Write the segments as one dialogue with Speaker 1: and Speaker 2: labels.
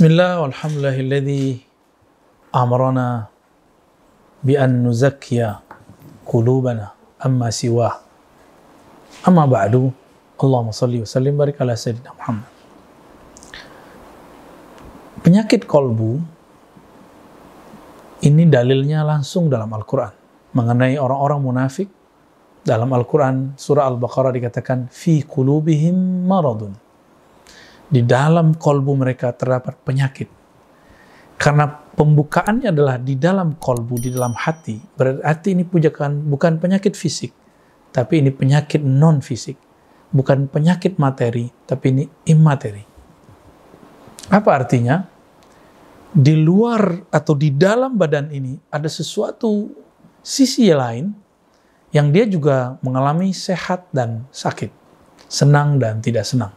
Speaker 1: بسم الله والحمد لله الذي أمرنا بأن نزكي قلوبنا أما سواه أما بعد اللهم صل وسلم بارك على سيدنا محمد Penyakit kolbu ini dalilnya langsung dalam Al-Quran mengenai orang-orang munafik dalam Al-Quran surah Al-Baqarah dikatakan fi kulubihim maradun di dalam kolbu mereka terdapat penyakit. Karena pembukaannya adalah di dalam kolbu, di dalam hati. Berarti ini pujakan bukan penyakit fisik, tapi ini penyakit non-fisik. Bukan penyakit materi, tapi ini imateri. Apa artinya? Di luar atau di dalam badan ini ada sesuatu sisi lain yang dia juga mengalami sehat dan sakit, senang dan tidak senang.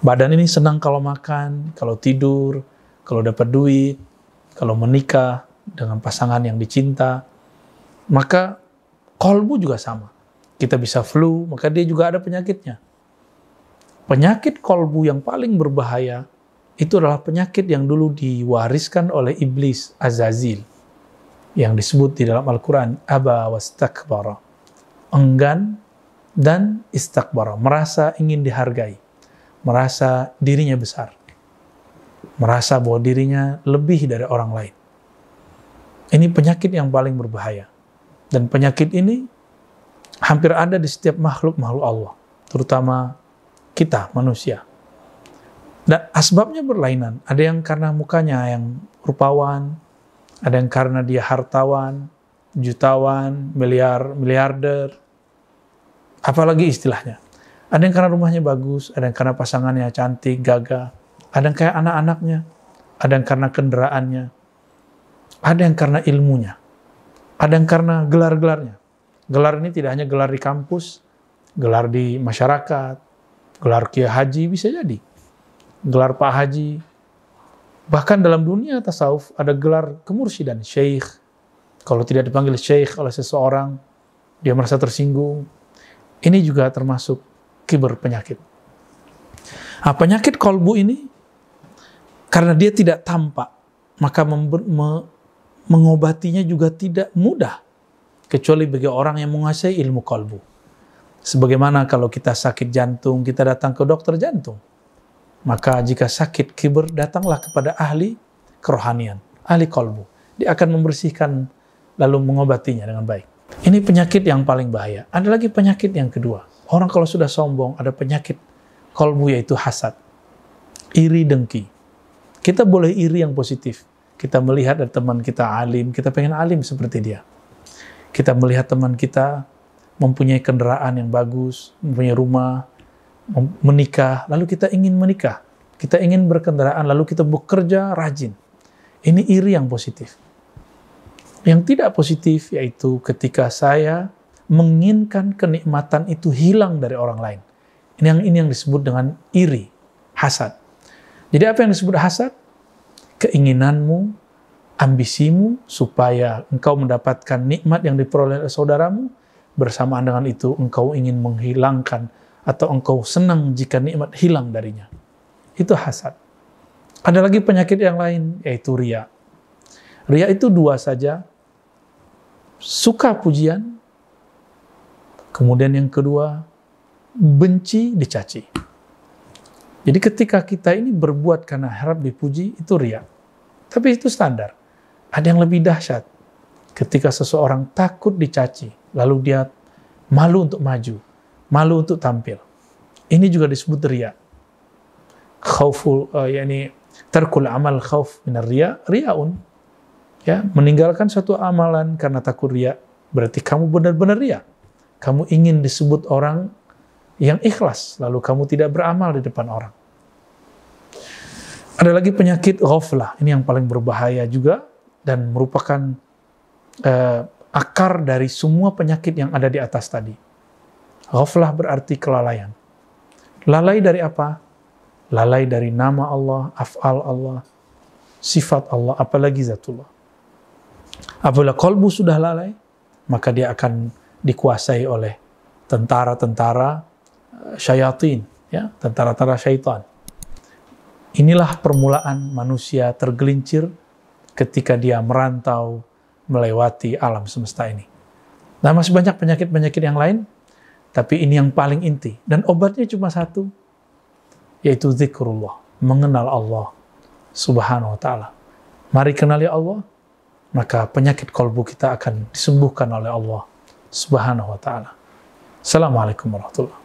Speaker 1: Badan ini senang kalau makan, kalau tidur, kalau dapat duit, kalau menikah dengan pasangan yang dicinta. Maka kolbu juga sama. Kita bisa flu, maka dia juga ada penyakitnya. Penyakit kolbu yang paling berbahaya itu adalah penyakit yang dulu diwariskan oleh iblis Azazil yang disebut di dalam Al-Quran Aba wastakbara enggan dan istakbara merasa ingin dihargai merasa dirinya besar, merasa bahwa dirinya lebih dari orang lain. Ini penyakit yang paling berbahaya, dan penyakit ini hampir ada di setiap makhluk-makhluk Allah, terutama kita, manusia. Dan asbabnya berlainan, ada yang karena mukanya yang rupawan, ada yang karena dia hartawan, jutawan, miliar, miliarder, apalagi istilahnya. Ada yang karena rumahnya bagus, ada yang karena pasangannya cantik, gagah. Ada yang kayak anak-anaknya, ada yang karena kendaraannya, ada yang karena ilmunya, ada yang karena gelar-gelarnya. Gelar ini tidak hanya gelar di kampus, gelar di masyarakat, gelar kia Haji bisa jadi, gelar Pak Haji, bahkan dalam dunia tasawuf ada gelar dan syekh. Kalau tidak dipanggil syekh oleh seseorang, dia merasa tersinggung. Ini juga termasuk kiber penyakit. Nah, penyakit kolbu ini karena dia tidak tampak, maka me mengobatinya juga tidak mudah kecuali bagi orang yang menguasai ilmu kolbu. Sebagaimana kalau kita sakit jantung, kita datang ke dokter jantung. Maka jika sakit kiber, datanglah kepada ahli kerohanian, ahli kolbu. Dia akan membersihkan lalu mengobatinya dengan baik. Ini penyakit yang paling bahaya. Ada lagi penyakit yang kedua. Orang kalau sudah sombong, ada penyakit kolbu yaitu hasad. Iri dengki. Kita boleh iri yang positif. Kita melihat ada teman kita alim, kita pengen alim seperti dia. Kita melihat teman kita mempunyai kendaraan yang bagus, mempunyai rumah, menikah, lalu kita ingin menikah. Kita ingin berkendaraan, lalu kita bekerja rajin. Ini iri yang positif. Yang tidak positif yaitu ketika saya menginginkan kenikmatan itu hilang dari orang lain. Ini yang ini yang disebut dengan iri, hasad. Jadi apa yang disebut hasad? Keinginanmu, ambisimu supaya engkau mendapatkan nikmat yang diperoleh oleh saudaramu, bersamaan dengan itu engkau ingin menghilangkan atau engkau senang jika nikmat hilang darinya. Itu hasad. Ada lagi penyakit yang lain yaitu ria. Ria itu dua saja. Suka pujian, Kemudian yang kedua, benci dicaci. Jadi ketika kita ini berbuat karena harap dipuji, itu riak. Tapi itu standar. Ada yang lebih dahsyat. Ketika seseorang takut dicaci, lalu dia malu untuk maju, malu untuk tampil. Ini juga disebut riak. Khauful, uh, yakni terkul amal khauf minar riak, riaun. Ya, meninggalkan suatu amalan karena takut riak, berarti kamu benar-benar riak. Kamu ingin disebut orang yang ikhlas, lalu kamu tidak beramal di depan orang. Ada lagi penyakit ghaflah, ini yang paling berbahaya juga dan merupakan eh, akar dari semua penyakit yang ada di atas tadi. Ghaflah berarti kelalaian. Lalai dari apa? Lalai dari nama Allah, af'al Allah, sifat Allah, apalagi zatullah. Apabila kolbu sudah lalai, maka dia akan dikuasai oleh tentara-tentara eh, syaitan, ya, tentara-tentara syaitan. Inilah permulaan manusia tergelincir ketika dia merantau melewati alam semesta ini. Nah, masih banyak penyakit-penyakit yang lain, tapi ini yang paling inti. Dan obatnya cuma satu, yaitu zikrullah, mengenal Allah subhanahu wa ta'ala. Mari kenali Allah, maka penyakit kolbu kita akan disembuhkan oleh Allah سبحانه وتعالى السلام عليكم ورحمة الله